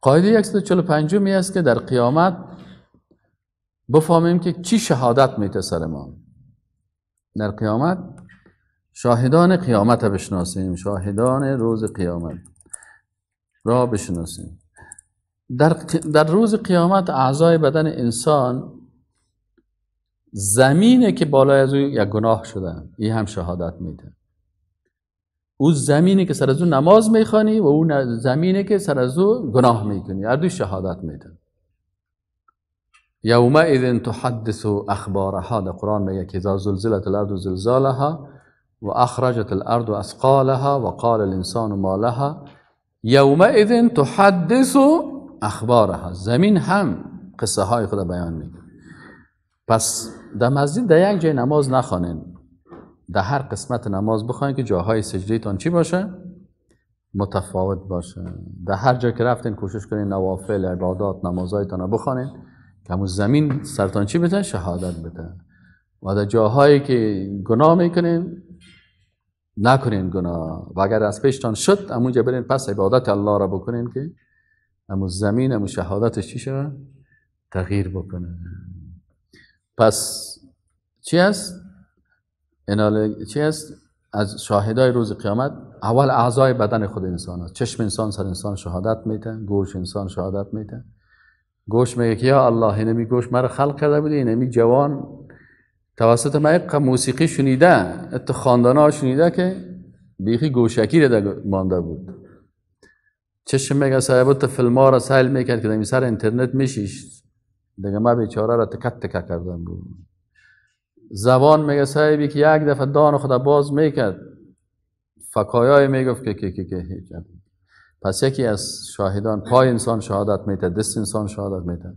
قاعده 145 می است که در قیامت بفهمیم که چی شهادت میته سر ما در قیامت شاهدان قیامت را بشناسیم شاهدان روز قیامت را بشناسیم در, در روز قیامت اعضای بدن انسان زمینه که بالای از او یک گناه شده این هم شهادت میده او زمینی که سر از او نماز میخوانی و او زمینی که سر از او گناه میکنی هر دوی شهادت میدن یومئذ تحدث اخبارها در قرآن میگه که زلزله زلزلت و زلزالها و اخرجت الارض ها و قال الانسان ما لها یومئذ تحدث اخبارها زمین هم قصه های خود بیان میکنه پس در مزید در یک جای نماز نخوانین در هر قسمت نماز بخواین که جاهای سجدهتان چی باشه؟ متفاوت باشه در هر جا که رفتین کوشش کنین نوافل عبادات نمازهایتان رو بخوانین که همو زمین سرتان چی بده شهادت بده و در جاهایی که گناه میکنین نکنین گناه و اگر از پیشتان شد جا برین پس عبادت الله را بکنین که همون زمین همون شهادتش چی شود تغییر بکنه پس چی است اینال چی است از شاهدای روز قیامت اول اعضای بدن خود انسان است چشم انسان سر انسان شهادت میده گوش انسان شهادت میده گوش میگه که یا الله اینمی گوش مرا خلق کرده بودی اینمی جوان توسط من موسیقی شنیده ات خواندانه شنیده که بیخی گوشکی رده مانده بود چشم میگه صاحبت فیلم ها را سهل میکرد که در سر اینترنت میشیش دیگه ما بیچاره را تکت تکه کردن بود زبان میگه صاحبی که یک دفعه دان خدا باز میکرد فکایای میگفت که که که که پس یکی از شاهدان پای انسان شهادت میده دست انسان شهادت میده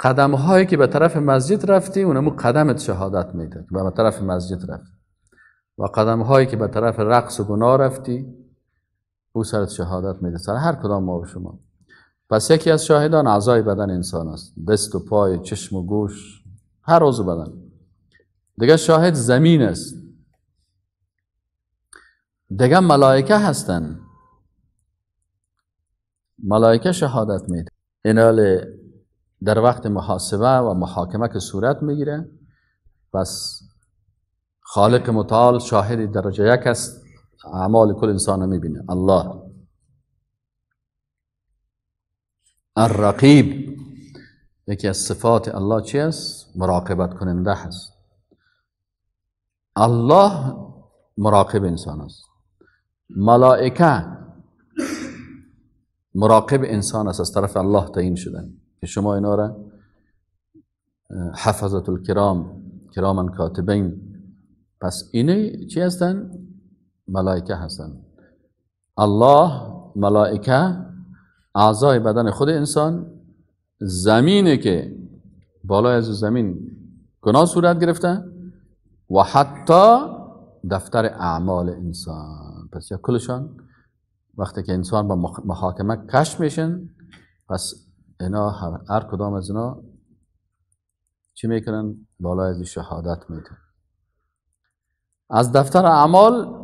قدم هایی که به طرف مسجد رفتی اونمو قدمت شهادت میده به طرف مسجد رفت و قدم هایی که به طرف رقص و گناه رفتی او سرت شهادت میده سر هر کدام ما شما پس یکی از شاهدان اعضای بدن انسان است دست و پای چشم و گوش هر عضو بدن دیگه شاهد زمین است دیگه ملائکه هستن ملائکه شهادت میده اینال در وقت محاسبه و محاکمه که صورت میگیره پس خالق متعال شاهد درجه یک است اعمال کل انسان میبینه الله الرقیب یکی از صفات الله چی است؟ مراقبت کننده هست الله مراقب انسان است ملائکه مراقب انسان است از طرف الله تعیین شدن که شما اینا را حفظت الکرام کراما کاتبین پس اینه چی هستن؟ ملائکه هستن الله ملائکه اعضای بدن خود انسان زمینه که بالای از زمین گناه صورت گرفته و حتی دفتر اعمال انسان پس یا کلشان وقتی که انسان با محاکمه کش میشن پس اینا هر کدام از اینا چی میکنن؟ بالای از شهادت میده از دفتر اعمال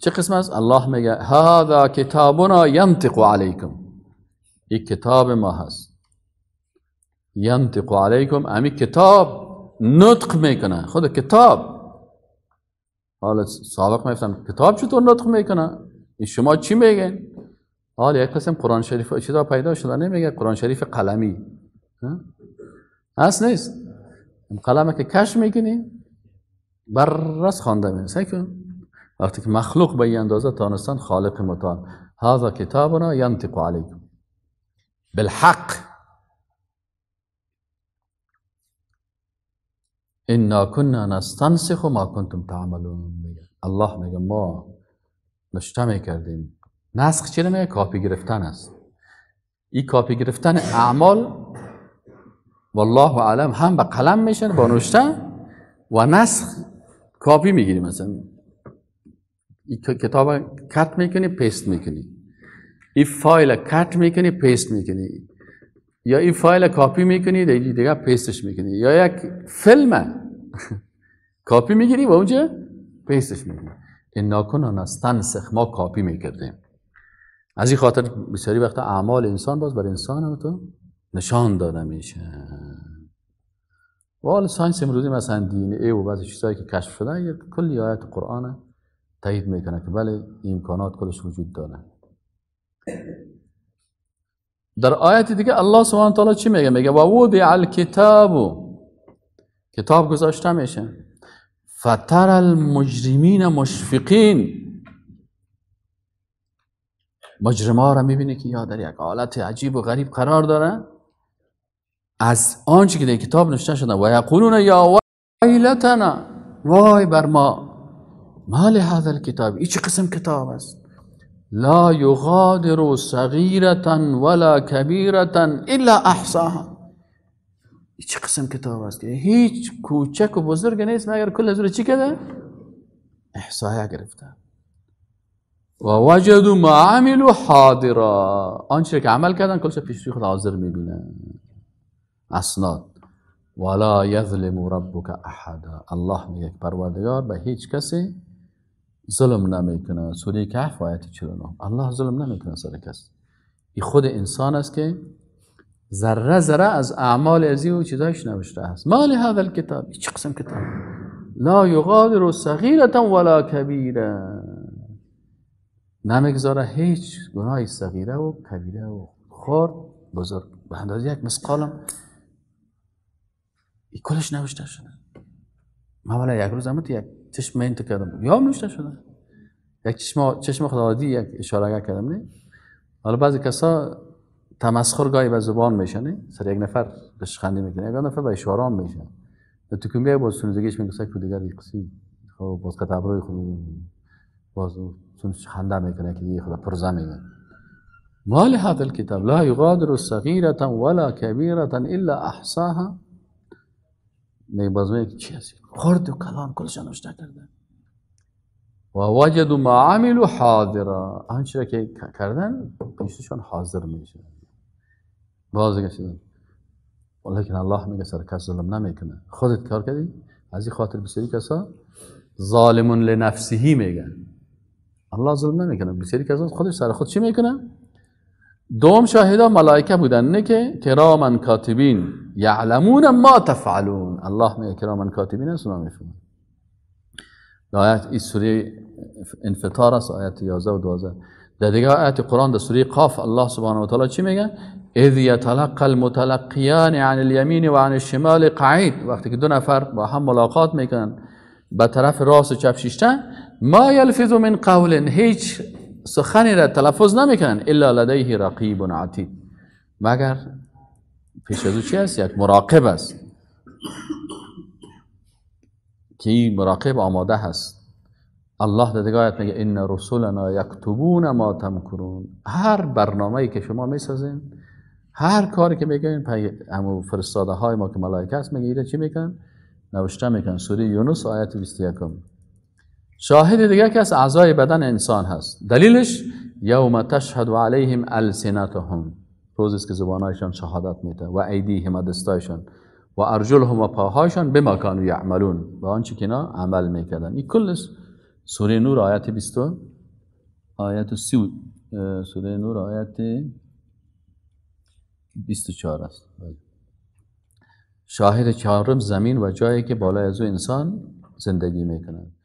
چه قسم است؟ الله میگه هذا کتابنا ینطق علیکم این کتاب ما هست ینطق علیکم امی کتاب نطق میکنه خود کتاب حالا سابق میفتن کتاب چطور نطق میکنه این شما چی میگن حالا یک قسم قرآن شریف چیزا پیدا شده نمیگه قرآن شریف قلمی هست نیست قلمه که کش میکنی بررس خانده میرسه که وقتی که مخلوق به این اندازه تانستان خالق متعال هذا کتابنا ینتقو علیکم بالحق انا کننا نستنسخ ما کنتم تعملون میگه الله میگه ما نشته میکردیم نسخ چی میگه کاپی گرفتن است این کاپی گرفتن اعمال والله عالم هم به قلم میشن با نشته و نسخ کاپی میگیریم مثلا این کتاب کت میکنی پیست میکنی این فایل کت میکنی پیست میکنی یا این فایل کاپی میکنید یا دیگه پیستش میکنید یا یک فیلم کاپی میگیری و اونجا پیستش میکنید این ناکن نستن ما کاپی میکردیم از این خاطر بسیاری وقتا اعمال انسان باز بر انسان هم تو نشان داده میشه و حال ساینس امروزی مثلا دین ای و بعضی چیزهایی که کشف شده یک کلی آیت قرآن تایید میکنه که بله امکانات کلش وجود داره در آیت دیگه الله سبحانه تعالی چی میگه میگه و وضع الکتاب کتاب گذاشته میشه فتر المجرمین مشفقین مجرما را میبینه که یا در یک حالت عجیب و غریب قرار داره از آنچه که در کتاب نشته شده و یقولون یا ویلتنا وای بر ما مال هذا کتاب این چه قسم کتاب است لا یغادر صغیرتا ولا کبیرتا الا احصاها چه قسم کتاب است که هیچ کوچک و بزرگ نیست مگر کل از چی کرده؟ احصایا گرفته و وجد ما حاضرا آنچه که عمل کردن کلش پیش خود حاضر میبینه اسناد ولا یظلم ربک احدا الله میگه پروردگار به هیچ کسی ظلم نمیکنه سوره کهف آیت 49 الله ظلم نمیکنه سر کس این خود انسان است که ذره ذره از اعمال ازی و چیزایش نوشته است مال هذا الکتاب چه قسم کتاب لا یغادر صغيرة ولا کبیره نمیگذاره هیچ گناهی صغیره و کبیره و خرد بزرگ به اندازه یک مسقالم ای کلش نوشته شده ما یک روز هم یک چشم این تو کردم یا هم نوشته شده یک چشم, چشم خدادی یک اشاره کردم نه حالا بعضی کسا تمسخر گاهی به زبان میشنه سر یک نفر خنده میکنه یک نفر به اشاره هم میشه تو کمی باز سنوزگیش میگه که دیگر یک قصی خب باز روی خود باز سنوز خنده میکنه که دیگه خدا پرزه میگه مال هذا الكتاب لا يغادر صغيرة ولا كبيرة إلا أحصاها نیکبازوی که چی هستی خورد و کلان، کلشان رو نکردن و وجد ما عملو حاضر آنچه که کردن پیششون حاضر میشه باز گشتن ولیکن الله میگه سر کس ظلم نمیکنه خودت کار کردی از این خاطر بسیاری کسا ظالمون لنفسهی میگن الله ظلم نمیکنه بسیاری کسا خودش سر خود چی میکنه دوم شاهده ملائکه بودن نه که کرامن کاتبین یعلمون ما تفعلون الله می اکرام کاتبین است نامشون آیت این سوره انفطار است آیت 11 و 12 در دیگه آیات قرآن در سوره قاف الله سبحانه و تعالی چی میگه اذ یتلقی المتلقیان عن الیمین و عن الشمال قعید وقتی که دو نفر با هم ملاقات میکنن به طرف راست و چپ شیشتن ما یلفظ من قول هیچ سخنی را تلفظ نمیکنن الا لدیه رقیب عتید مگر پیش از او چی است یک مراقب است که این مراقب آماده هست الله در دقایت میگه این رسولنا یکتبون ما تمکرون هر برنامه که شما میسازین هر کاری که میگن پیام فرستاده های ما که ملائکه است میگه ایره چی میکن نوشته میکن سوره یونس آیت 21 شاهد دیگه که از اعضای بدن انسان هست دلیلش یوم تشهد علیهم السنتهم روزی است که زبانهایشان شهادت میده و ایدی هم دستایشان و ارجل هم و پاهایشان به و یعملون و آنچه که اینا عمل میکردن این کل سوره نور آیت 20 آیت 30 سوره نور آیت 24 است بله. شاهد چهارم زمین و جایی که بالای از او انسان زندگی میکنند